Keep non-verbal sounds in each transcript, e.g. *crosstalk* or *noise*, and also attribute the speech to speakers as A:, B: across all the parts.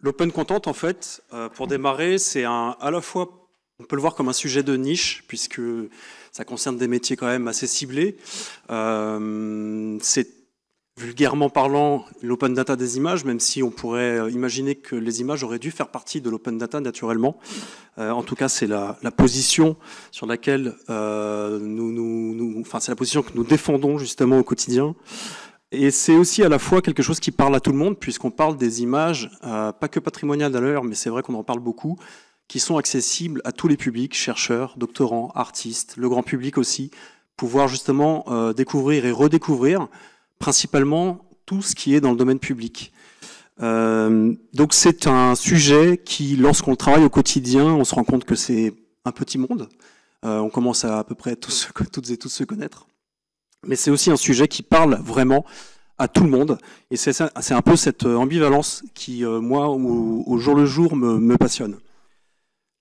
A: L'open content, en fait, euh, pour démarrer, c'est un à la fois, on peut le voir comme un sujet de niche, puisque ça concerne des métiers quand même assez ciblés. Euh, c'est vulgairement parlant l'open data des images, même si on pourrait euh, imaginer que les images auraient dû faire partie de l'open data naturellement. en tout cas, c'est la, position sur laquelle nous enfin, c'est la position que nous défendons justement au quotidien. Et c'est aussi à la fois quelque chose qui parle à tout le monde, puisqu'on parle des images, euh, pas que patrimoniales d'ailleurs, mais c'est vrai qu'on en parle beaucoup, qui sont accessibles à tous les publics, chercheurs, doctorants, artistes, le grand public aussi, pouvoir justement euh, découvrir et redécouvrir principalement tout ce qui est dans le domaine public. Euh, donc c'est un sujet qui, lorsqu'on le travaille au quotidien, on se rend compte que c'est un petit monde. on commence à à peu près *laughs* toutes et tous se connaître mais c'est aussi un sujet qui parle vraiment à tout le monde. Et c'est un peu cette euh, ambivalence qui, euh, moi, au, jour le jour, me, passionne.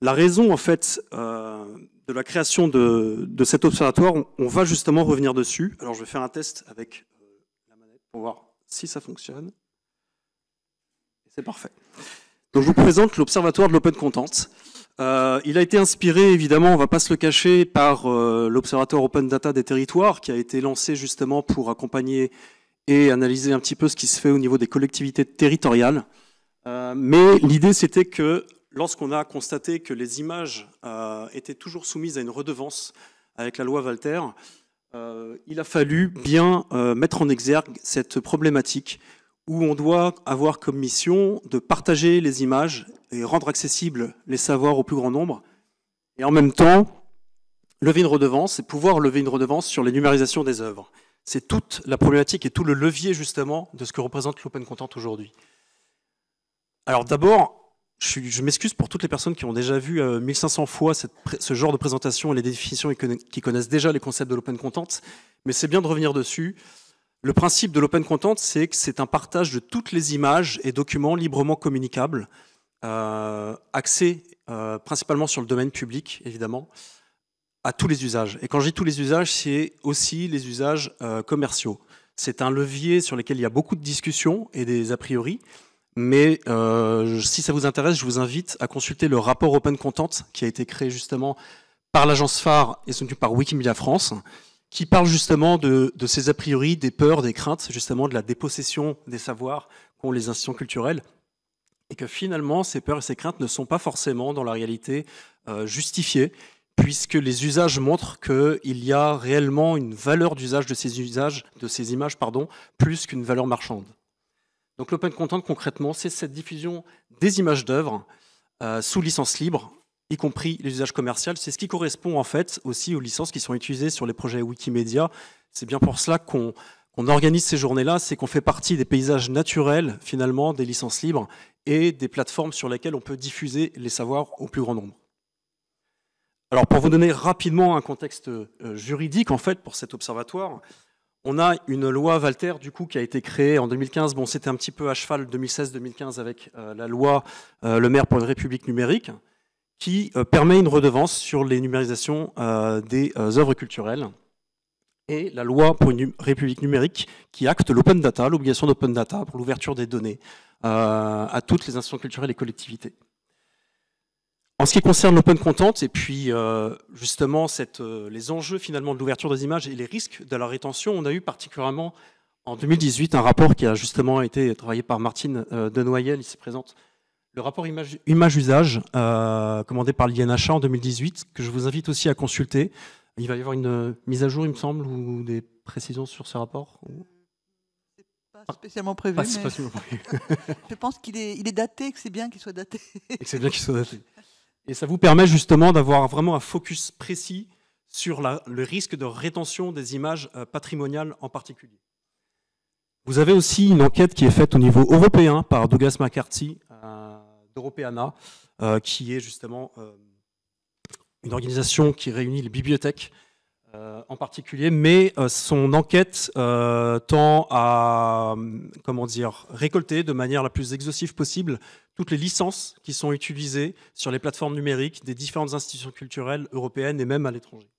A: La raison, en fait, euh, de la création de, cet observatoire, on, va justement revenir dessus. Alors, je vais faire un test avec la manette pour voir si ça fonctionne. C'est parfait. Donc, je vous présente l'Observatoire de l'Open Content. Euh, il a été inspiré, évidemment, on va pas se le cacher, par euh, l'Observatoire Open Data des territoires, qui a été lancé justement pour accompagner et analyser un petit peu ce qui se fait au niveau des collectivités territoriales. Euh, mais l'idée, c'était que lorsqu'on a constaté que les images étaient toujours soumises à une redevance avec la loi Walter, il a fallu bien mettre en exergue cette problématique où on doit avoir comme mission de partager les images et rendre accessibles les savoirs au plus grand nombre. Et en même temps, lever une redevance et pouvoir lever une redevance sur les numérisations des œuvres. C'est toute la problématique et tout le levier justement de ce que représente l'open content aujourd'hui. Alors d'abord, je, m'excuse pour toutes les personnes qui ont déjà vu 1500 euh, fois ce genre de présentation et les définitions et qui connaissent déjà les concepts de l'open content, mais c'est bien de revenir dessus. Le principe de l'open content, c'est que c'est un partage de toutes les images et documents librement communicables, euh, axés euh, principalement sur le domaine public, évidemment, à tous les usages. Et quand je dis tous les usages, c'est aussi les usages euh, commerciaux. C'est un levier sur lequel il y a beaucoup de discussions et des a priori, mais euh, si ça vous intéresse, je vous invite à consulter le rapport Open Content qui a été créé justement par l'agence phare et soutenu par Wikimedia France, qui parle justement de, ces a priori, des peurs, des craintes, justement de la dépossession des savoirs qu'ont les institutions culturelles, et que finalement ces peurs et ces craintes ne sont pas forcément dans la réalité euh, justifiées, puisque les usages montrent qu'il y a réellement une valeur d'usage de ces usages, de ces images, pardon, plus qu'une valeur marchande. Donc l'open content concrètement, c'est cette diffusion des images d'œuvres euh, sous licence libre y compris les usages commerciaux. C'est ce qui correspond en fait aussi aux licences qui sont utilisées sur les projets Wikimedia. C'est bien pour cela qu'on organise ces journées-là, c'est qu'on fait partie des paysages naturels finalement des licences libres et des plateformes sur lesquelles on peut diffuser les savoirs au plus grand nombre. Alors pour vous donner rapidement un contexte euh, juridique en fait pour cet observatoire, on a une loi Walter du coup qui a été créée en 2015. Bon, c'était un petit peu à cheval 2016-2015 avec euh, la loi euh, Le Maire pour une République numérique qui euh, permet une redevance sur les numérisations euh, des euh, œuvres culturelles et la loi pour une république numérique qui acte l'open data, l'obligation d'open data pour l'ouverture des données à toutes les institutions culturelles et collectivités. En ce qui concerne l'open content et puis justement les enjeux finalement de l'ouverture des images et les risques de la rétention, on a eu particulièrement en 2018 un rapport qui a justement été travaillé par Martine Denoyel, se présente, le rapport image-usage euh, commandé par l'INHA en 2018, que je vous invite aussi à consulter. Il va y avoir une euh, mise à jour, il me semble, ou des précisions sur ce rapport
B: pas spécialement Pas spécialement prévu. *laughs* je pense qu'il est, daté, que c'est bien qu'il soit daté. *laughs* et c'est
A: Et ça vous permet justement d'avoir vraiment un focus précis sur le risque de rétention des images euh, patrimoniales en particulier. Vous avez aussi une enquête qui est faite au niveau européen par Douglas McCarthy Européana, euh, qui est justement euh, une organisation qui réunit les bibliothèques euh, en particulier, mais son enquête tend à comment dire, récolter de manière la plus exhaustive possible toutes les licences qui sont utilisées sur les plateformes numériques des différentes institutions culturelles européennes et même à l'étranger.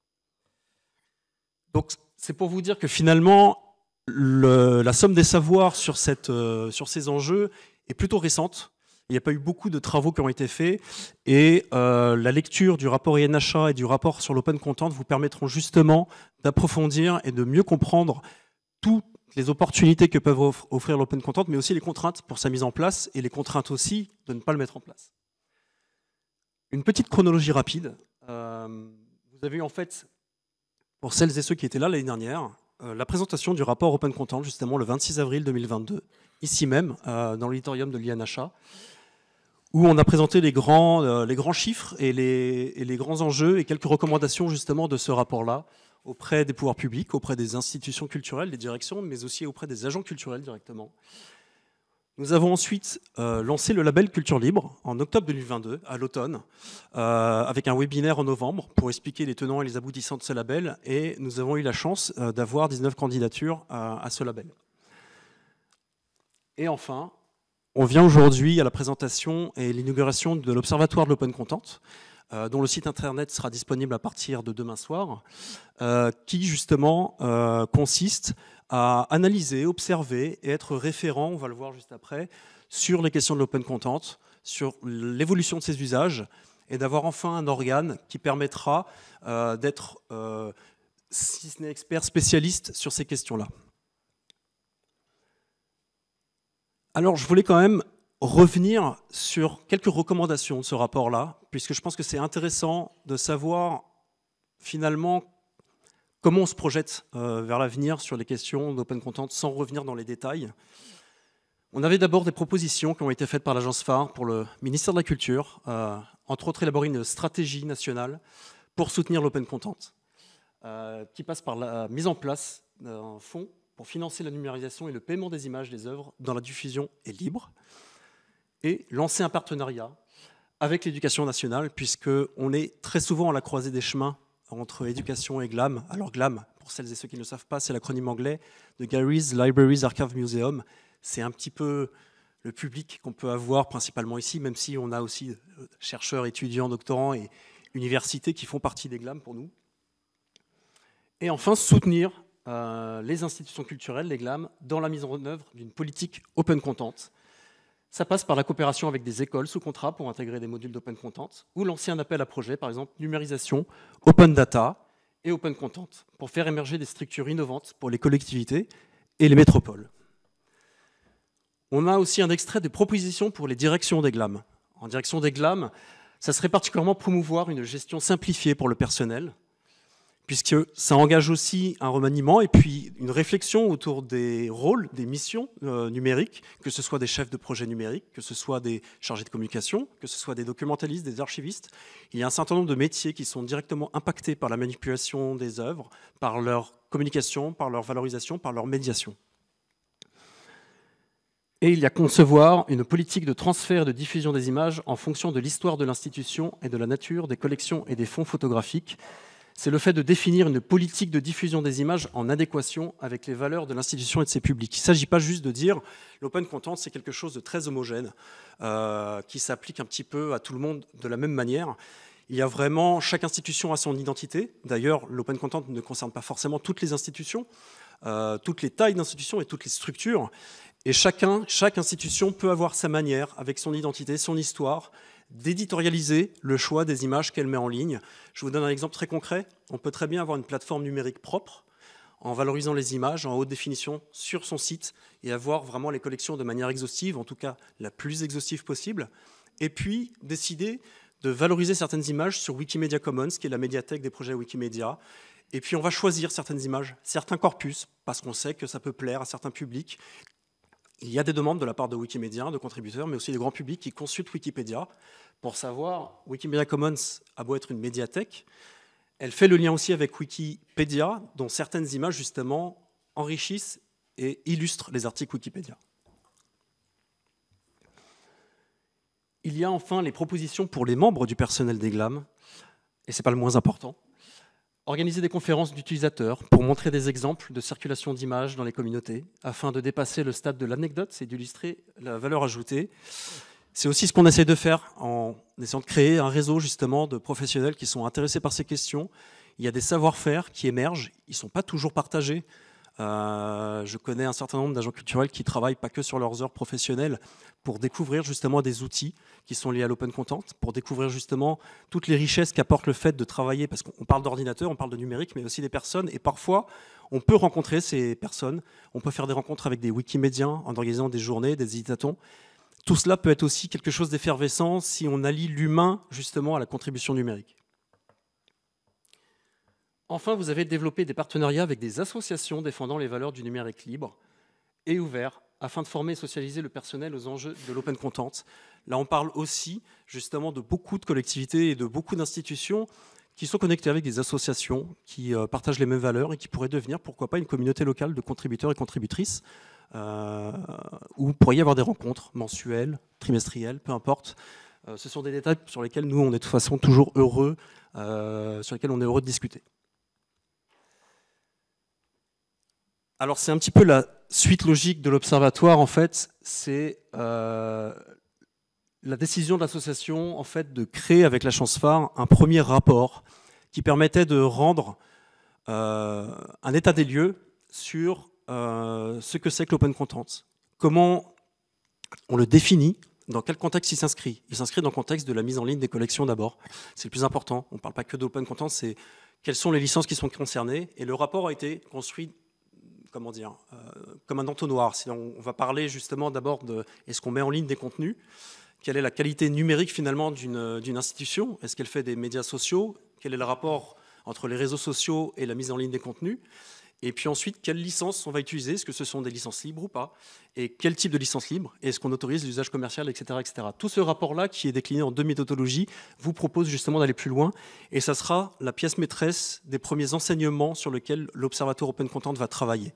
A: Donc c'est pour vous dire que finalement, la somme des savoirs sur, sur ces enjeux est plutôt récente il n'y a pas eu beaucoup de travaux qui ont été faits et euh, la lecture du rapport INHA et du rapport sur l'open content vous permettront justement d'approfondir et de mieux comprendre toutes les opportunités que peuvent offrir l'open content, mais aussi les contraintes pour sa mise en place et les contraintes aussi de ne pas le mettre en place. Une petite chronologie rapide. Euh, vous avez eu en fait, pour celles et ceux qui étaient là l'année dernière, euh, la présentation du rapport Open Content, justement le 26 avril 2022, ici même, dans l'auditorium de l'INHA où on a présenté les grands, euh, les grands chiffres et les, grands enjeux et quelques recommandations justement de ce rapport-là auprès des pouvoirs publics, auprès des institutions culturelles, des directions, mais aussi auprès des agents culturels directement. Nous avons ensuite euh, lancé le label Culture Libre en octobre 2022, à l'automne, euh, avec un webinaire en novembre pour expliquer les tenants et les aboutissants de ce label. Et nous avons eu la chance d'avoir 19 candidatures à ce label. Et enfin, on vient aujourd'hui à la présentation et l'inauguration de l'Observatoire de l'Open Content, euh, dont le site internet sera disponible à partir de demain soir, euh, qui justement euh, consiste à analyser, observer et être référent, on va le voir juste après, sur les questions de l'Open Content, sur l'évolution de ses usages, et d'avoir enfin un organe qui permettra d'être, si ce n'est expert, spécialiste sur ces questions-là. Alors, je voulais quand même revenir sur quelques recommandations de ce rapport-là, puisque je pense que c'est intéressant de savoir finalement comment on se projette euh, vers l'avenir sur les questions d'open content sans revenir dans les détails. On avait d'abord des propositions qui ont été faites par l'agence phare pour le ministère de la Culture, euh, entre autres élaborer une stratégie nationale pour soutenir l'open content, euh, qui passe par la mise en place d'un fonds pour financer la numérisation et le paiement des images des œuvres dans la diffusion est libre, et lancer un partenariat avec l'éducation nationale, puisque on est très souvent à la croisée des chemins entre éducation et GLAM. Alors GLAM, pour celles et ceux qui ne le savent pas, c'est l'acronyme anglais de Galleries, Libraries Archive Museum. C'est un petit peu le public qu'on peut avoir principalement ici, même si on a aussi euh, chercheurs, étudiants, doctorants et universités qui font partie des GLAM pour nous. Et enfin, soutenir euh, les institutions culturelles, les GLAM, dans la mise en œuvre d'une politique open content. Ça passe par la coopération avec des écoles sous contrat pour intégrer des modules d'open content, ou lancer un appel à projet, par exemple numérisation, open data et open content, pour faire émerger des structures innovantes pour les collectivités et les métropoles. On a aussi un extrait des propositions pour les directions des GLAM. En direction des GLAM, ça serait particulièrement promouvoir une gestion simplifiée pour le personnel, puisque ça engage aussi un remaniement et puis une réflexion autour des rôles, des missions euh, numériques, que ce soit des chefs de projet numérique, que ce soit des chargés de communication, que ce soit des documentalistes, des archivistes. Il y a un certain nombre de métiers qui sont directement impactés par la manipulation des œuvres, par leur communication, par leur valorisation, par leur médiation. Et il y a concevoir une politique de transfert et de diffusion des images en fonction de l'histoire de l'institution et de la nature des collections et des fonds photographiques c'est le fait de définir une politique de diffusion des images en adéquation avec les valeurs de l'institution et de ses publics. Il ne s'agit pas juste de dire l'open content, c'est quelque chose de très homogène, euh, qui s'applique un petit peu à tout le monde de la même manière. Il y a vraiment, chaque institution a son identité. D'ailleurs, l'open content ne concerne pas forcément toutes les institutions, euh, toutes les tailles d'institutions et toutes les structures. Et chacun, chaque institution peut avoir sa manière, avec son identité, son histoire, d'éditorialiser le choix des images qu'elle met en ligne. Je vous donne un exemple très concret. On peut très bien avoir une plateforme numérique propre en valorisant les images en haute définition sur son site et avoir vraiment les collections de manière exhaustive, en tout cas la plus exhaustive possible, et puis décider de valoriser certaines images sur Wikimedia Commons, qui est la médiathèque des projets Wikimedia. Et puis on va choisir certaines images, certains corpus, parce qu'on sait que ça peut plaire à certains publics, il y a des demandes de la part de Wikimedia, de contributeurs, mais aussi du grands publics qui consultent Wikipédia pour savoir, Wikimedia Commons a beau être une médiathèque, elle fait le lien aussi avec Wikipédia, dont certaines images justement enrichissent et illustrent les articles Wikipédia. Il y a enfin les propositions pour les membres du personnel des GLAM, et ce n'est pas le moins important. Organiser des conférences d'utilisateurs pour montrer des exemples de circulation d'images dans les communautés afin de dépasser le stade de l'anecdote, et d'illustrer la valeur ajoutée. C'est aussi ce qu'on essaie de faire en essayant de créer un réseau justement de professionnels qui sont intéressés par ces questions. Il y a des savoir-faire qui émergent, ils ne sont pas toujours partagés. Euh, je connais un certain nombre d'agents culturels qui travaillent pas que sur leurs heures professionnelles pour découvrir justement des outils qui sont liés à l'open content, pour découvrir justement toutes les richesses qu'apporte le fait de travailler, parce qu'on parle d'ordinateur, on parle de numérique, mais aussi des personnes, et parfois on peut rencontrer ces personnes, on peut faire des rencontres avec des wikimédiens en organisant des journées, des hésitations. Tout cela peut être aussi quelque chose d'effervescent si on allie l'humain justement à la contribution numérique. Enfin, vous avez développé des partenariats avec des associations défendant les valeurs du numérique libre et ouvert afin de former et socialiser le personnel aux enjeux de l'open content. Là, on parle aussi justement de beaucoup de collectivités et de beaucoup d'institutions qui sont connectées avec des associations qui euh, partagent les mêmes valeurs et qui pourraient devenir, pourquoi pas, une communauté locale de contributeurs et contributrices, euh, où pourrait y avoir des rencontres mensuelles, trimestrielles, peu importe. Euh, ce sont des détails sur lesquels nous, on est de toute façon toujours heureux, euh, sur lesquels on est heureux de discuter. Alors c'est un petit peu la suite logique de l'observatoire en fait, c'est euh, la décision de l'association en fait de créer avec la chance phare un premier rapport qui permettait de rendre euh, un état des lieux sur euh, ce que c'est que l'open content, comment on le définit, dans quel contexte il s'inscrit. Il s'inscrit dans le contexte de la mise en ligne des collections d'abord. C'est le plus important. On ne parle pas que d'open content, c'est quelles sont les licences qui sont concernées. Et le rapport a été construit comment dire, euh, comme un entonnoir. on, va parler justement d'abord de est-ce qu'on met en ligne des contenus quelle est la qualité numérique finalement d'une institution Est-ce qu'elle fait des médias sociaux Quel est le rapport entre les réseaux sociaux et la mise en ligne des contenus Et puis ensuite, quelles licences on va utiliser Est-ce que ce sont des licences libres ou pas Et quel type de licence libre Est-ce qu'on autorise l'usage commercial, etc., etc. Tout ce rapport-là, qui est décliné en deux méthodologies, vous propose justement d'aller plus loin. Et ça sera la pièce maîtresse des premiers enseignements sur lesquels l'Observatoire Open Content va travailler.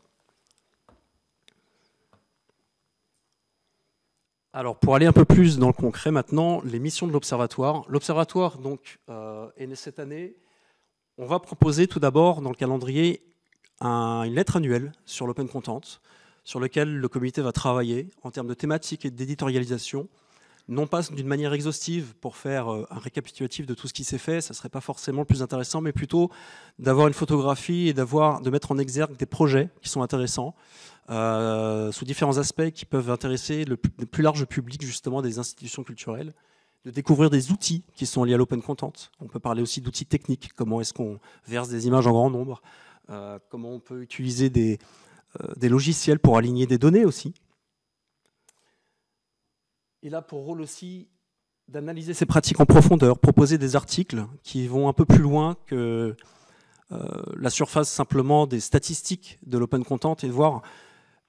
A: Alors pour aller un peu plus dans le concret maintenant, les missions de l'Observatoire. L'Observatoire donc euh, est né cette année. On va proposer tout d'abord dans le calendrier une lettre annuelle sur l'Open Content, sur lequel le comité va travailler en termes de thématiques et d'éditorialisation non pas d'une manière exhaustive pour faire euh, un récapitulatif de tout ce qui s'est fait, ça ne serait pas forcément le plus intéressant, mais plutôt d'avoir une photographie et de mettre en exergue des projets qui sont intéressants euh, sous différents aspects qui peuvent intéresser le plus large public justement des institutions culturelles de découvrir des outils qui sont liés à l'open content. On peut parler aussi d'outils techniques, comment est-ce qu'on verse des images en grand nombre, euh, comment on peut utiliser des logiciels pour aligner des données aussi, il a pour rôle aussi d'analyser ces pratiques en profondeur, proposer des articles qui vont un peu plus loin que euh, la surface simplement des statistiques de l'open content et de voir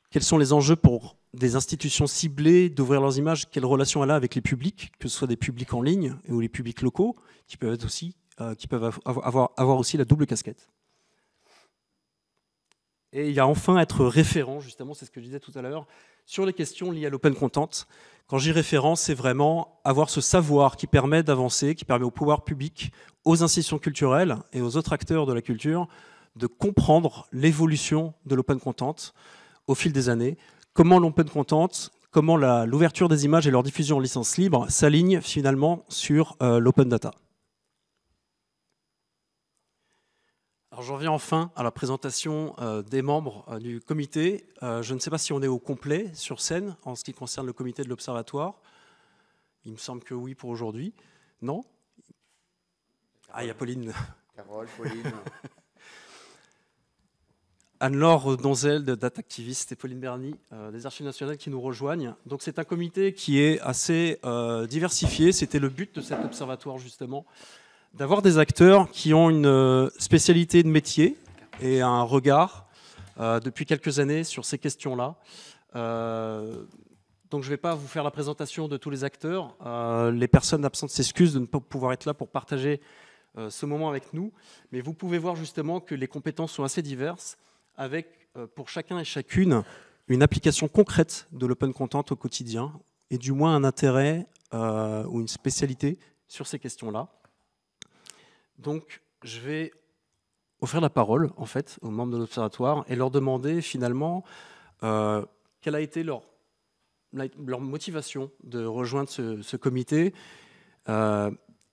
A: quels sont les enjeux pour des institutions ciblées, d'ouvrir leurs images, quelle relation elle a avec les publics, que ce soit des publics en ligne ou les publics locaux, qui peuvent, aussi, euh, qui peuvent avoir, avoir aussi la double casquette. Et il y a enfin être référent, justement, c'est ce que je disais tout à l'heure, sur les questions liées à l'open content. Quand j'y référence, c'est vraiment avoir ce savoir qui permet d'avancer, qui permet au pouvoir public, aux institutions culturelles et aux autres acteurs de la culture de comprendre l'évolution de l'open content au fil des années, comment l'open content, comment l'ouverture des images et leur diffusion en licence libre s'alignent finalement sur euh, l'open data. Je j'en enfin à la présentation euh, des membres euh, du comité. Euh, je ne sais pas si on est au complet sur scène en ce qui concerne le comité de l'Observatoire. Il me semble que oui pour aujourd'hui. Non Ah, il y a Pauline.
C: Carole, Pauline. *laughs*
A: Anne-Laure Donzel, de Data Activist, et Pauline Berny, des Archives nationales, qui nous rejoignent. Donc c'est un comité qui est assez diversifié. C'était le but de cet observatoire, justement d'avoir des acteurs qui ont une euh, spécialité de métier et un regard euh, depuis quelques années sur ces questions-là. Euh, donc je ne vais pas vous faire la présentation de tous les acteurs. les personnes absentes s'excusent de ne pas pouvoir être là pour partager ce moment avec nous. Mais vous pouvez voir justement que les compétences sont assez diverses, avec pour chacun et chacune une application concrète de l'open content au quotidien, et du moins un intérêt ou une spécialité sur ces questions-là. Donc, je vais offrir la parole, en fait, aux membres de l'Observatoire et leur demander, finalement, euh, quelle a été leur, motivation de rejoindre ce, comité euh,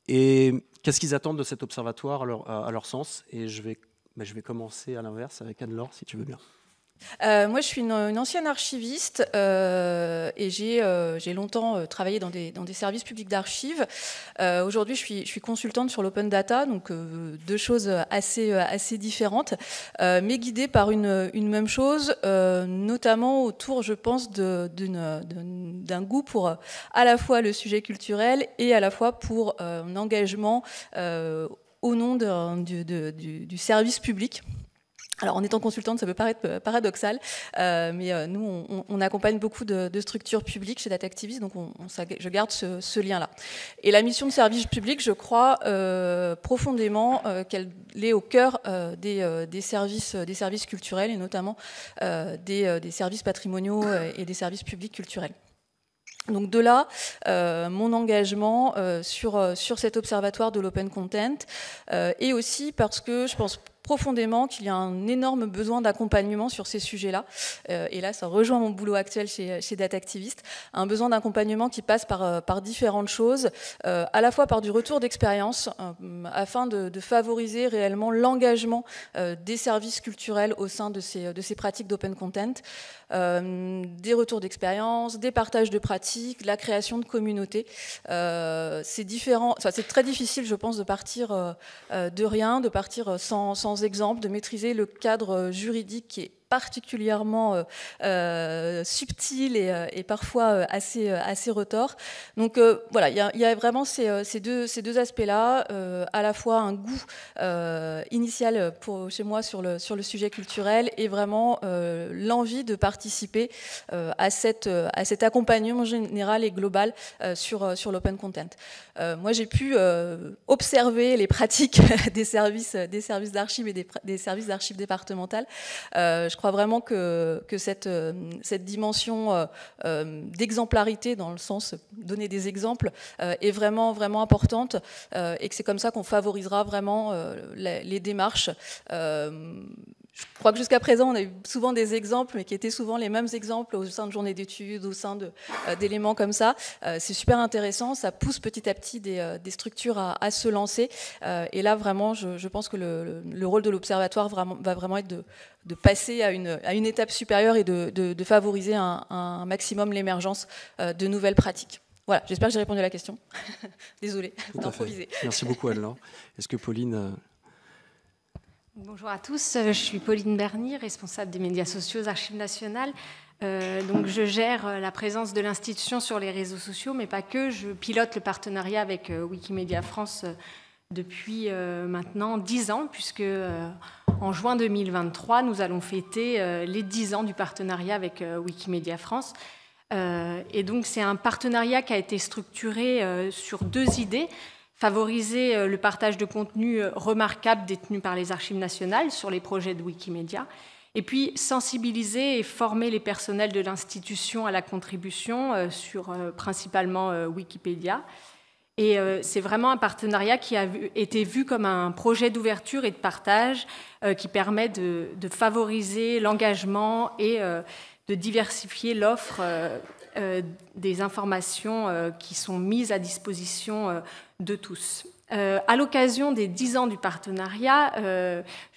A: et qu'est-ce qu'ils attendent de cet observatoire à leur, sens. Et je vais, bah, je vais commencer à l'inverse avec Anne-Laure, si tu veux bien.
D: Euh, moi, je suis une, ancienne archiviste euh, et j'ai euh, longtemps travaillé dans des, services publics d'archives. Aujourd'hui, je suis, consultante sur l'open data, donc deux choses assez, différentes, mais guidée par une, même chose, notamment autour, je pense, d'un goût pour à la fois le sujet culturel et à la fois pour un engagement au nom du, service public. Alors en étant consultante, ça peut paraître euh, paradoxal, euh, mais euh, nous, on, accompagne beaucoup de, structures publiques chez Data Activist, donc on, ça, je garde ce, lien-là. Et la mission de service public, je crois profondément qu'elle est au cœur des, services, des services culturels et notamment des, services patrimoniaux et des services publics culturels. Donc de là, mon engagement sur, sur cet observatoire de l'open content, et aussi parce que je pense profondément qu'il y a un énorme besoin d'accompagnement sur ces sujets-là. Euh, et là, ça rejoint mon boulot actuel chez, chez Data Activist. Un besoin d'accompagnement qui passe par, euh, par différentes choses, euh, à la fois par du retour d'expérience, afin de, favoriser réellement l'engagement des services culturels au sein de ces, de ces pratiques d'open content, des retours d'expérience, des partages de pratiques, la création de communautés. c'est différent, ça c'est très difficile, je pense, de partir de rien, de partir sans exemples, exemple, de maîtriser le cadre euh, juridique qui est particulièrement euh, euh, subtil et, parfois assez, assez retors. Donc voilà, il y, a vraiment ces, deux, ces deux aspects-là, à la fois un goût initial pour, chez moi sur le, sur le sujet culturel et vraiment l'envie de participer à, cette, à cet accompagnement général et global sur, sur l'open content. Euh, moi, j'ai pu euh, observer les pratiques *laughs* des services, des services d'archives et des, services d'archives départementales. Euh, je crois vraiment que, cette, dimension d'exemplarité, dans le sens donner des exemples, est vraiment, vraiment importante et que c'est comme ça qu'on favorisera vraiment les démarches je crois que jusqu'à présent, on a eu souvent des exemples, mais qui étaient souvent les mêmes exemples au sein de journées d'études, au sein euh, d'éléments comme ça. Euh, c'est super intéressant, ça pousse petit à petit des, euh, structures à, se lancer. et là, vraiment, je, pense que le, rôle de l'observatoire va vraiment être de, passer à une, étape supérieure et de, favoriser un, maximum l'émergence de nouvelles pratiques. Voilà, j'espère que j'ai répondu
E: à la question. *laughs* Désolée,
A: Merci beaucoup, anne Est-ce que Pauline
E: Bonjour à tous, euh, je suis Pauline Bernier, responsable des médias sociaux aux Archives nationales. Euh, donc je gère euh, la présence de l'institution sur les réseaux sociaux, mais pas que. Je pilote le partenariat avec Wikimedia France depuis maintenant 10 ans, puisque en juin 2023, nous allons fêter les 10 ans du partenariat avec Wikimedia France. et donc c'est un partenariat qui a été structuré sur deux idées favoriser euh, le partage de contenus euh, remarquables détenus par les archives nationales sur les projets de Wikimedia, et puis sensibiliser et former les personnels de l'institution à la contribution euh, sur principalement Wikipédia. Et c'est vraiment un partenariat qui a été vu comme un projet d'ouverture et de partage qui permet de, de favoriser l'engagement et de diversifier l'offre euh, des informations euh, qui sont mises à disposition euh, de tous. à l'occasion des 10 ans du partenariat,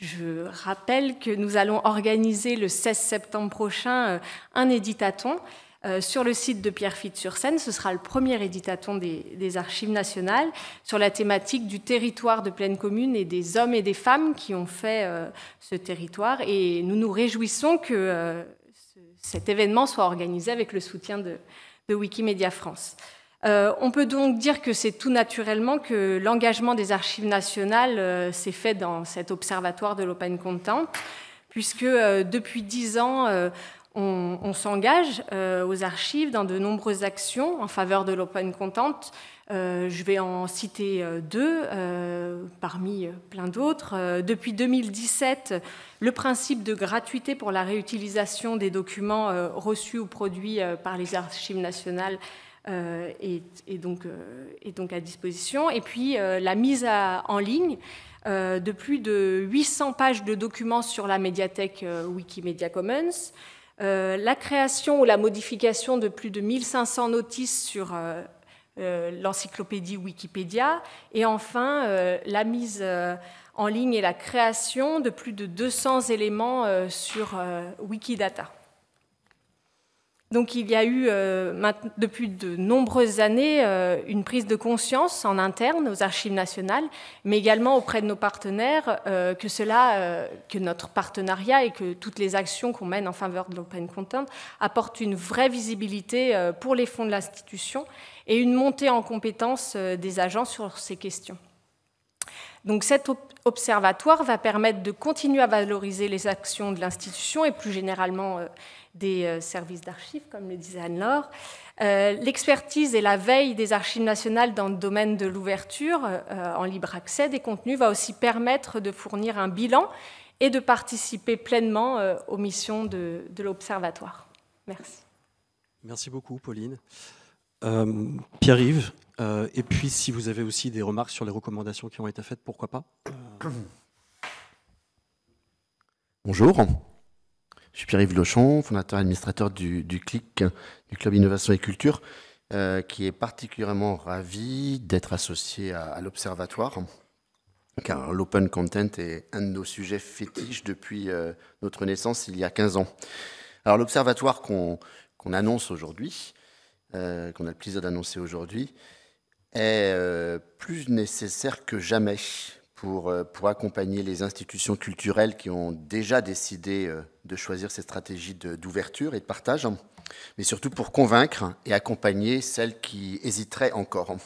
E: je rappelle que nous allons organiser le 16 septembre prochain un éditaton sur le site de Pierre Pierrefitte-sur-Seine. Ce sera le premier éditaton des, des, archives nationales sur la thématique du territoire de pleine commune et des hommes et des femmes qui ont fait ce territoire. Et nous nous réjouissons que cet événement soit organisé avec le soutien de, Wikimedia France. Euh, on peut donc dire que c'est tout naturellement que l'engagement des archives nationales euh, s'est fait dans cet observatoire de l'Open Content, puisque euh, depuis dix ans, on, s'engage euh, aux archives dans de nombreuses actions en faveur de l'open content. Euh, je vais en citer euh, deux parmi plein d'autres. depuis 2017, le principe de gratuité pour la réutilisation des documents reçus ou produits par les archives nationales est, donc, à disposition. Et puis la mise en ligne de plus de 800 pages de documents sur la médiathèque Wikimedia Commons. Euh, la création ou la modification de plus de 1500 notices sur euh, euh, l'encyclopédie Wikipédia, et enfin la mise en ligne et la création de plus de 200 éléments sur Wikidata. Donc il y a eu euh, depuis de nombreuses années euh, une prise de conscience en interne aux archives nationales, mais également auprès de nos partenaires euh, que cela, que notre partenariat et que toutes les actions qu'on mène en faveur de l'open content apportent une vraie visibilité pour les fonds de l'institution et une montée en compétence des agents sur ces questions. Donc cet observatoire va permettre de continuer à valoriser les actions de l'institution et plus généralement des euh, services d'archives, comme le disait Anne-Laure. Euh, l'expertise et la veille des archives nationales dans le domaine de l'ouverture euh, en libre accès des contenus va aussi permettre de fournir un bilan et de participer pleinement aux missions de, de l'Observatoire. Merci.
A: Merci beaucoup, Pauline. Pierre-Yves, et puis si vous avez aussi des remarques sur les recommandations qui ont été faites, pourquoi pas
C: Bonjour. Je suis Pierre-Yves Lochon, fondateur et administrateur du, CLIC, du Club Innovation et Culture, euh, qui est particulièrement ravi d'être associé à, l'Observatoire, car l'open content est un de nos sujets fétiches depuis euh, notre naissance il y a 15 ans. Alors l'Observatoire qu'on annonce aujourd'hui, euh, qu'on a le plaisir d'annoncer aujourd'hui, est plus nécessaire que jamais euh, pour, accompagner les institutions culturelles qui ont déjà décidé euh, de choisir ces stratégies d'ouverture et de partage, hein, mais surtout pour convaincre et accompagner celles qui hésiteraient encore.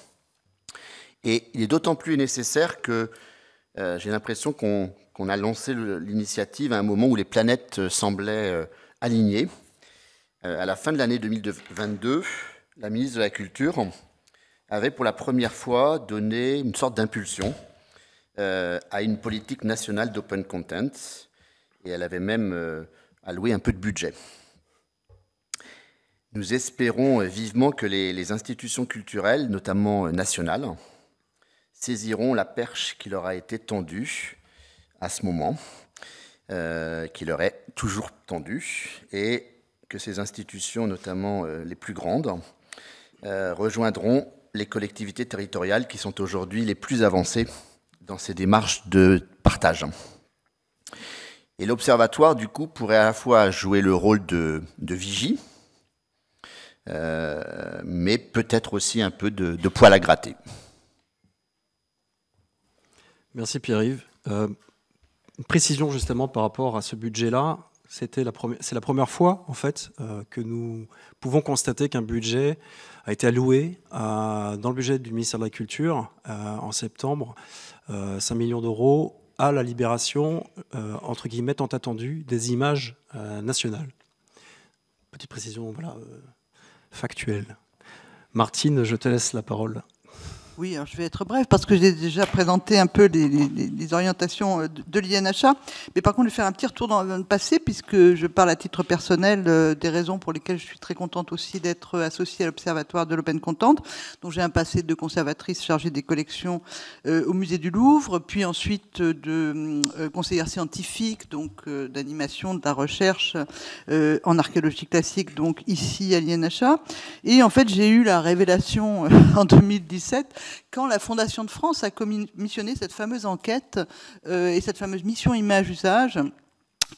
C: Et il est d'autant plus nécessaire que euh, j'ai l'impression qu'on a lancé l'initiative à un moment où les planètes semblaient alignées. à la fin de l'année 2022, la ministre de la Culture avait pour la première fois donné une sorte d'impulsion euh, à une politique nationale d'open content et elle avait même euh, alloué un peu de budget. Nous espérons euh, vivement que les, institutions culturelles, notamment nationales, saisiront la perche qui leur a été tendue à ce moment, qui leur est toujours tendue, et que ces institutions, notamment les plus grandes, rejoindront les collectivités territoriales qui sont aujourd'hui les plus avancées dans ces démarches de partage. Et l'observatoire, du coup, pourrait à la fois jouer le rôle de, vigie, euh, mais peut-être aussi un peu de, de, poil à gratter.
A: Merci Pierre-Yves. Une euh, précision justement par rapport à ce budget-là. C'était la c'est la première fois en fait euh, que nous pouvons constater qu'un budget a été alloué dans le budget du ministère de la Culture en septembre 5 euh, millions d'euros à la libération, euh, entre guillemets, tant attendue, des images euh, nationales. Petite précision voilà, factuelle. Martine, je te laisse la parole.
B: Oui, alors hein, je vais être bref parce que j'ai déjà présenté un peu les, orientations euh, de, l'INHA. Mais par contre, je vais faire un petit retour dans le passé puisque je parle à titre personnel euh, des raisons pour lesquelles je suis très contente aussi d'être euh, associée à l'Observatoire de l'Open Content. Donc j'ai un passé de conservatrice chargée des collections au musée du Louvre, puis ensuite de conseillère scientifique, donc d'animation de la recherche en archéologie classique, donc ici à l'INHA. Et en fait, j'ai eu la révélation en 2017 quand la Fondation de France a commissionné cette fameuse enquête euh, et cette fameuse mission image-usage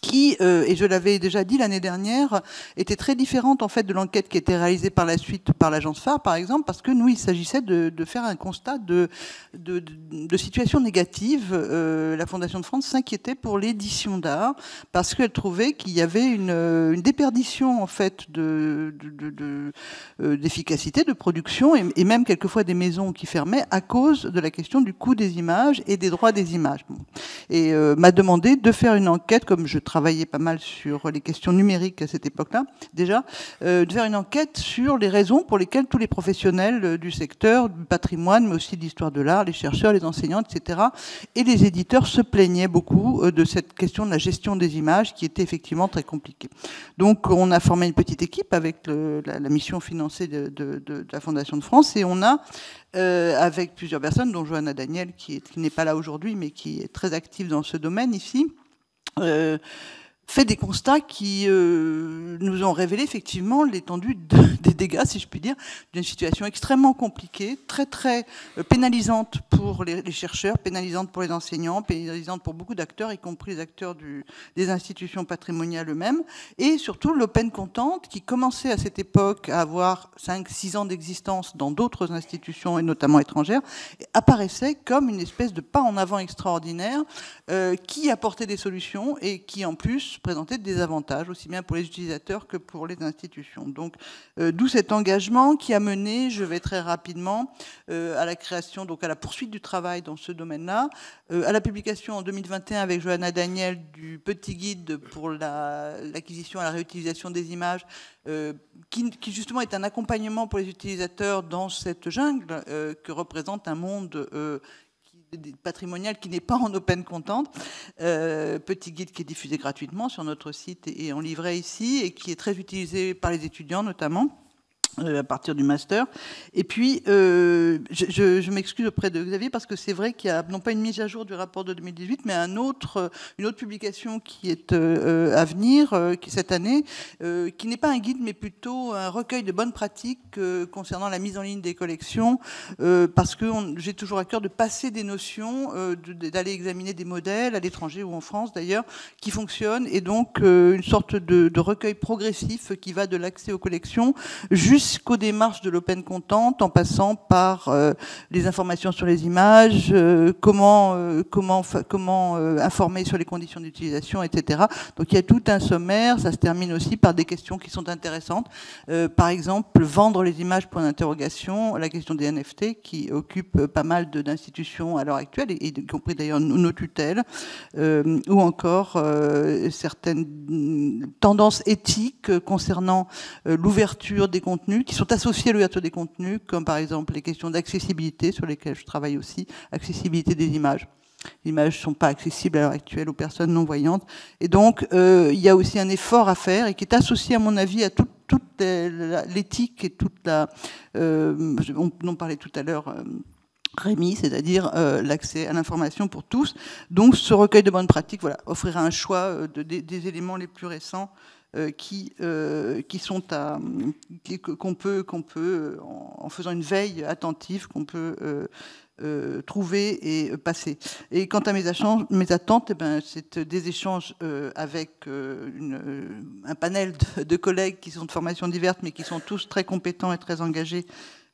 B: qui, euh, et je l'avais déjà dit l'année dernière, était très différente en fait de l'enquête qui était réalisée par la suite par l'agence phare, par exemple, parce que nous, il s'agissait de, faire un constat de, de, de situation négative. Euh, la Fondation de France s'inquiétait pour l'édition d'art parce qu'elle trouvait qu'il y avait une, euh, déperdition en fait de, d'efficacité, de, production et, même quelquefois des maisons qui fermaient à cause de la question du coût des images et des droits des images. Et m'a demandé de faire une enquête comme je travaillait pas mal sur les questions numériques à cette époque-là, déjà, euh, de faire une enquête sur les raisons pour lesquelles tous les professionnels euh, du secteur, du patrimoine, mais aussi de l'histoire de l'art, les chercheurs, les enseignants, etc., et les éditeurs se plaignaient beaucoup euh, de cette question de la gestion des images qui était effectivement très compliquée. Donc, on a formé une petite équipe avec la, mission financée de, la Fondation de France et on a avec plusieurs personnes, dont Johanna Daniel, qui n'est pas là aujourd'hui, mais qui est très active dans ce domaine ici, euh, fait des constats qui euh, nous ont révélé effectivement l'étendue *laughs* des dégâts, si je puis dire, d'une situation extrêmement compliquée, très très euh, pénalisante pour les, chercheurs, pénalisante pour les enseignants, pénalisante pour beaucoup d'acteurs, y compris les acteurs du, des institutions patrimoniales eux-mêmes, et surtout l'open content qui commençait à cette époque à avoir 5-6 ans d'existence dans d'autres institutions, et notamment étrangères, apparaissait comme une espèce de pas en avant extraordinaire euh, qui apportait des solutions et qui en plus présenter des avantages, aussi bien pour les utilisateurs que pour les institutions. Donc, euh, d'où cet engagement qui a mené, je vais très rapidement, euh, à la création, donc à la poursuite du travail dans ce domaine-là, euh, à la publication en 2021 avec Johanna Daniel du petit guide pour l'acquisition et la réutilisation des images, qui, qui, justement est un accompagnement pour les utilisateurs dans cette jungle que représente un monde patrimonial qui n'est pas en open content. Euh, petit guide qui est diffusé gratuitement sur notre site et en livret ici et qui est très utilisé par les étudiants notamment. Euh, à partir du master. Et puis, euh, je, je, m'excuse auprès de Xavier parce que c'est vrai qu'il y a non pas une mise à jour du rapport de 2018, mais un autre, euh, une autre publication qui est euh, à venir qui, cette année, qui n'est pas un guide, mais plutôt un recueil de bonnes pratiques concernant la mise en ligne des collections, parce que j'ai toujours à cœur de passer des notions, d'aller examiner des modèles à l'étranger ou en France d'ailleurs, qui fonctionnent, et donc une sorte de, de recueil progressif qui va de l'accès aux collections jusqu'à jusqu'aux démarches de l'open content en passant par euh, les informations sur les images, euh, comment, euh, informer sur les conditions d'utilisation, etc. Donc il y a tout un sommaire, ça se termine aussi par des questions qui sont intéressantes. par exemple, vendre les images, pour interrogation, la question des NFT qui occupe pas mal d'institutions à l'heure actuelle, et, qui y compris d'ailleurs nos tutelles, ou encore certaines tendances éthiques concernant l'ouverture des contenus qui sont associés à l'ouverture des contenus, comme par exemple les questions d'accessibilité sur lesquelles je travaille aussi, accessibilité des images. Les images ne sont pas accessibles à l'heure actuelle aux personnes non-voyantes. Et donc, euh, il y a aussi un effort à faire et qui est associé, à mon avis, à toute, l'éthique et toute la... Euh, on en parlait tout à l'heure. Euh, Rémi, c'est-à-dire l'accès à l'information pour tous. Donc ce recueil de bonnes pratiques voilà, offrira un choix des éléments les plus récents euh, qui, euh, qui sont à qu'on peut qu'on peut en, faisant une veille attentive qu'on peut euh, trouver et passer. Et quant à mes, mes attentes, eh ben, c'est des échanges avec un panel de, collègues qui sont de formations diverses, mais qui sont tous très compétents et très engagés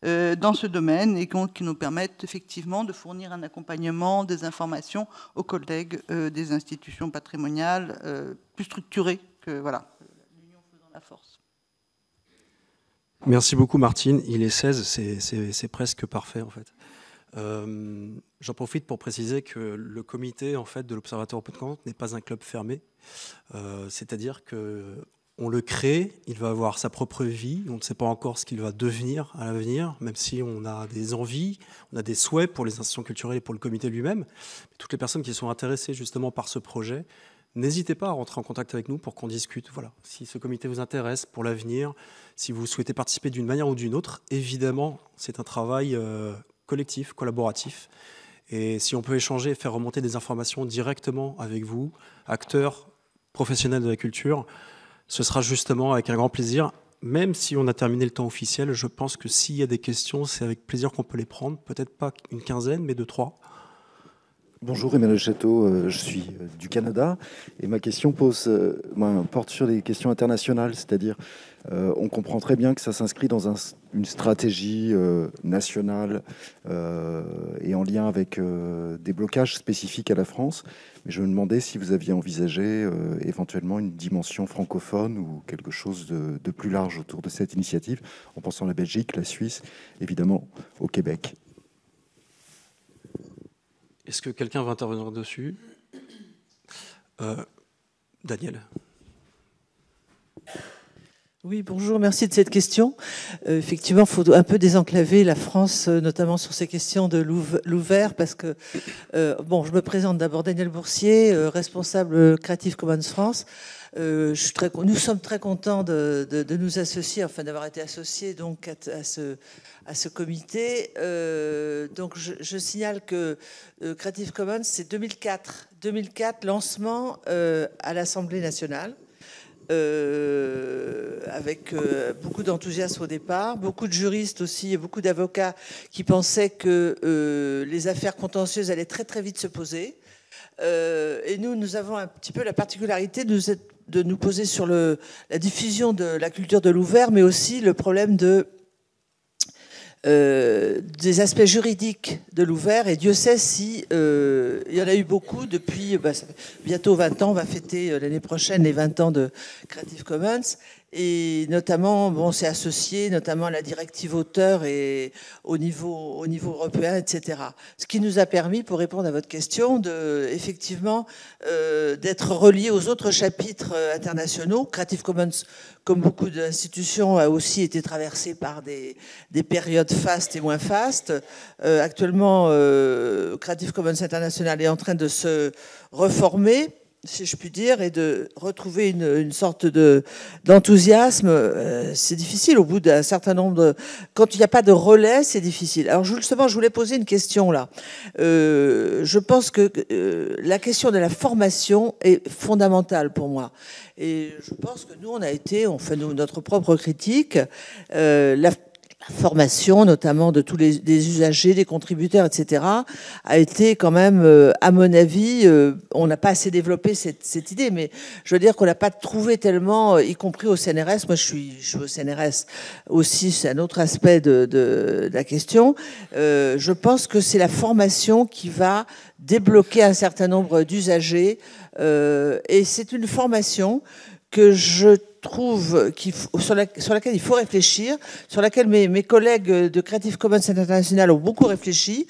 B: dans ce domaine et qui nous permettent effectivement de fournir un accompagnement, des informations aux collègues des institutions patrimoniales plus structurées que voilà force.
A: Merci beaucoup Martine. Il est 16, c'est presque parfait en fait. Euh, j'en profite pour préciser que le comité en fait de l'Observatoire de compte n'est pas un club fermé, euh, c'est-à-dire que on le crée, il va avoir sa propre vie, on ne sait pas encore ce qu'il va devenir à l'avenir, même si on a des envies, on a des souhaits pour les institutions culturelles et pour le comité lui-même. Toutes les personnes qui sont intéressées justement par ce projet N'hésitez pas à rentrer en contact avec nous pour qu'on discute. Voilà, si ce comité vous intéresse pour l'avenir, si vous souhaitez participer d'une manière ou d'une autre, évidemment, c'est un travail euh, collectif, collaboratif. Et si on peut échanger faire remonter des informations directement avec vous, acteurs, professionnels de la culture, ce sera justement avec un grand plaisir. Même si on a terminé le temps officiel, je pense que s'il y a des questions, c'est avec plaisir qu'on peut les prendre. Peut-être pas une quinzaine, mais deux, trois.
C: Bonjour Emmanuel Château, euh, je suis euh, du Canada et ma question pose, euh, porte sur des questions internationales, c'est-à-dire on comprend très bien que ça s'inscrit dans une stratégie nationale et en lien avec des blocages spécifiques à la France, mais je me demandais si vous aviez envisagé éventuellement une dimension francophone ou quelque chose de, de plus large autour de cette initiative, en pensant à la Belgique, la Suisse, évidemment au Québec.
A: Est-ce que quelqu'un va intervenir dessus euh, Daniel.
F: Oui, bonjour, merci de cette question. Euh, effectivement, il faut un peu désenclaver la France, euh, notamment sur ces questions de l'ouvert, parce que, bon, je me présente d'abord Daniel Boursier, responsable Creative Commons France. Euh, nous sommes très contents de, nous associer, enfin d'avoir été associés donc à, ce, comité. Euh, donc je, signale que euh, Creative Commons, c'est 2004, 2004 lancement à l'Assemblée nationale.
B: avec
F: beaucoup d'enthousiasme au départ, beaucoup de juristes aussi et beaucoup d'avocats qui pensaient que les affaires contentieuses allaient très très vite se poser. Euh, et nous, nous avons un petit peu la particularité de nous, poser sur la diffusion de la culture de l'ouvert, mais aussi le problème euh, des aspects juridiques de l'ouvert. Et Dieu sait si euh, il y en a eu beaucoup depuis bah, bientôt 20 ans. On va fêter l'année prochaine les 20 ans de Creative Commons. Et notamment, bon, c'est associé notamment à la directive auteur et au niveau, au niveau européen, etc. Ce qui nous a permis, pour répondre à votre question, de, effectivement, euh, d'être relié aux autres chapitres euh, internationaux. Creative Commons, comme beaucoup d'institutions, a aussi été traversée par des, des périodes fastes et moins fastes. Euh, actuellement, euh, Creative Commons International est en train de se reformer si je puis dire, et de retrouver une, une sorte de d'enthousiasme, euh, c'est difficile. Au bout d'un certain nombre, de... quand il n'y a pas de relais, c'est difficile. Alors justement, je voulais poser une question là. Euh, je pense que euh, la question de la formation est fondamentale pour moi, et je pense que nous, on a été, on fait notre propre critique. Euh, la la formation notamment de tous les usagers, des contributeurs, etc., a été quand même, euh, à mon avis, euh, on n'a pas assez développé cette, idée, mais je veux dire qu'on n'a pas trouvé tellement, euh, y compris au CNRS, moi je suis, je suis au CNRS aussi, c'est un autre aspect de, la question, je pense que c'est la formation qui va débloquer un certain nombre d'usagers, et c'est une formation que je trouve sur, laquelle il faut réfléchir, sur laquelle mes, mes collègues de Creative Commons International ont beaucoup réfléchi.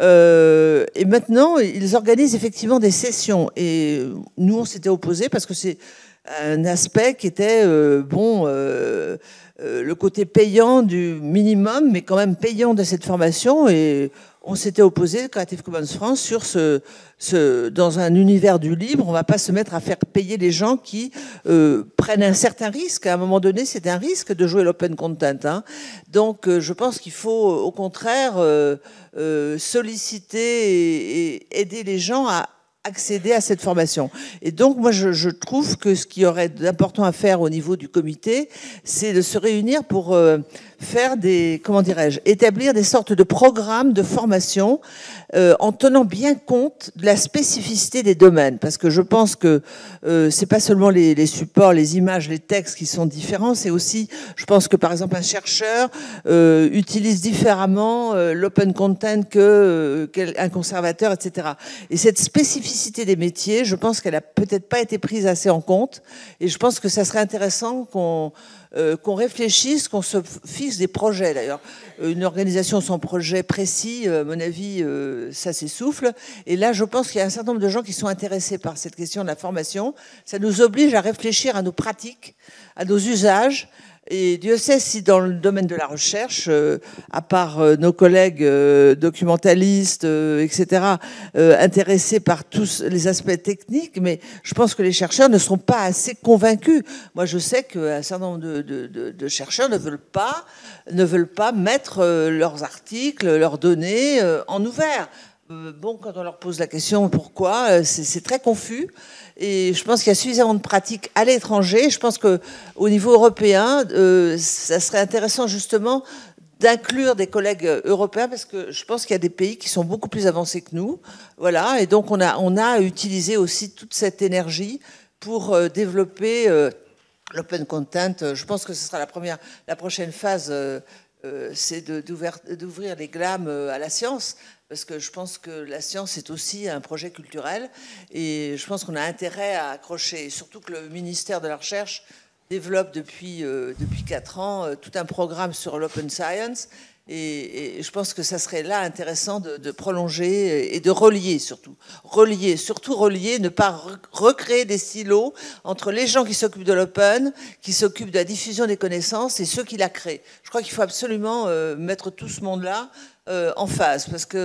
F: Euh, et maintenant, ils organisent effectivement des sessions. Et nous, on s'était opposés parce que c'est un aspect qui était euh, bon. Euh, le côté payant du minimum, mais quand même payant de cette formation, et on s'était opposé, Creative Commons France, sur ce, ce, dans un univers du libre, on ne va pas se mettre à faire payer les gens qui euh, prennent un certain risque. À un moment donné, c'est un risque de jouer l'open content. Hein. Donc, euh, je pense qu'il faut, au contraire, euh, solliciter et, aider les gens à accéder à cette formation. Et donc, moi, je, trouve que ce qui aurait d'important à faire au niveau du comité, c'est de se réunir pour faire des, comment dirais-je, établir des sortes de programmes de formation euh, en tenant bien compte de la spécificité des domaines, parce que je pense que euh, c'est pas seulement les, supports, les images, les textes qui sont différents, c'est aussi, je pense que par exemple un chercheur euh, utilise différemment l'open content que qu'un conservateur, etc. Et cette spécificité des métiers, je pense qu'elle a peut-être pas été prise assez en compte, et je pense que ça serait intéressant qu'on euh, qu'on réfléchisse, qu'on se fixe des projets. D'ailleurs, une organisation sans projet précis, euh, à mon avis, euh, ça s'essouffle. Et là, je pense qu'il y a un certain nombre de gens qui sont intéressés par cette question de la formation. Ça nous oblige à réfléchir à nos pratiques, à nos usages, et Dieu sait si dans le domaine de la recherche, euh, à part euh, nos collègues euh, documentalistes, etc., intéressés par tous les aspects techniques, mais je pense que les chercheurs ne sont pas assez convaincus. Moi, je sais qu'un certain nombre de, chercheurs ne veulent pas, ne veulent pas mettre leurs articles, leurs données en ouvert. Bon, quand on leur pose la question pourquoi, c'est très confus. Et je pense qu'il y a suffisamment de pratiques à l'étranger. Je pense qu'au niveau européen, euh, ça serait intéressant justement d'inclure des collègues euh, européens parce que je pense qu'il y a des pays qui sont beaucoup plus avancés que nous. Voilà. Et donc, on a, on a utilisé aussi toute cette énergie pour euh, développer l'open content. Je pense que ce sera la première, la prochaine phase. c'est d'ouvrir les glames à la science, parce que je pense que la science est aussi un projet culturel et je pense qu'on a intérêt à accrocher, surtout que le ministère de la Recherche développe depuis, euh, depuis 4 ans euh, tout un programme sur l'open science et, je pense que ça serait là intéressant de, prolonger et de relier surtout. Relier, surtout relier, ne pas recréer des silos entre les gens qui s'occupent de l'open, qui s'occupent de la diffusion des connaissances et ceux qui la créent. Je crois qu'il faut absolument euh, mettre tout ce monde-là euh, en phase parce que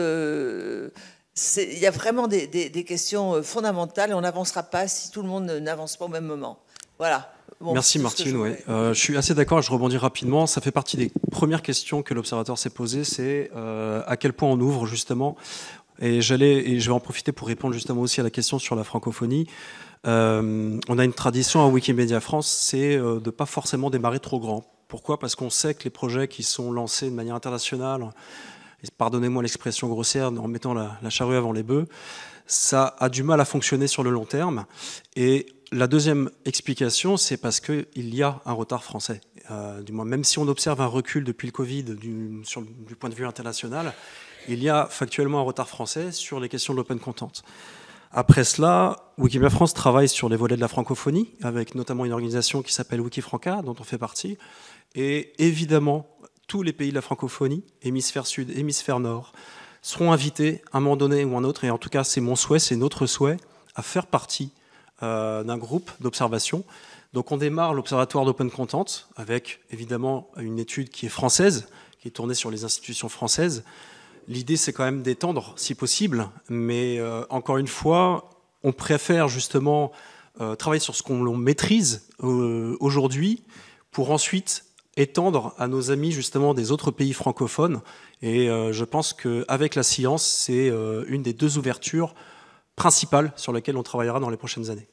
F: euh, il y a vraiment des questions fondamentales et on n'avancera pas si tout le monde n'avance pas au même moment. Voilà. Merci Martine.
A: Ouais. Euh, je suis assez d'accord, je rebondis rapidement. Ça fait partie des premières questions que l'Observateur s'est posées, c'est euh, à quel point on ouvre justement. Et, j'allais, et je vais en profiter pour répondre justement aussi à la question sur la francophonie. Euh, on a une tradition à Wikimedia France, c'est de ne pas forcément démarrer trop grand. Pourquoi Parce qu'on sait que les projets qui sont lancés de manière internationale, pardonnez-moi l'expression grossière, en mettant la, charrue avant les bœufs, ça a du mal à fonctionner sur le long terme. Et la deuxième explication, c'est parce qu'il y a un retard français. Euh, du moins, même si on observe un recul depuis le Covid du, point de vue international, il y a factuellement un retard français sur les questions de l'open content. Après cela, Wikimedia France travaille sur les volets de la francophonie, avec notamment une organisation qui s'appelle Wikifranca, dont on fait partie. Et évidemment, tous les pays de la francophonie, hémisphère sud, hémisphère nord, seront invités à un moment donné ou un autre, et en tout cas c'est mon souhait, c'est notre souhait, à faire partie euh, d'un groupe d'observation. Donc on démarre l'Observatoire d'Open Content avec évidemment une étude qui est française, qui est tournée sur les institutions françaises. L'idée c'est quand même d'étendre si possible, mais euh, encore une fois, on préfère justement euh, travailler sur ce qu'on maîtrise aujourd'hui pour ensuite étendre à nos amis justement des autres pays francophones. Et je pense qu'avec la science, c'est une des deux ouvertures principal sur lequel on travaillera dans les prochaines années.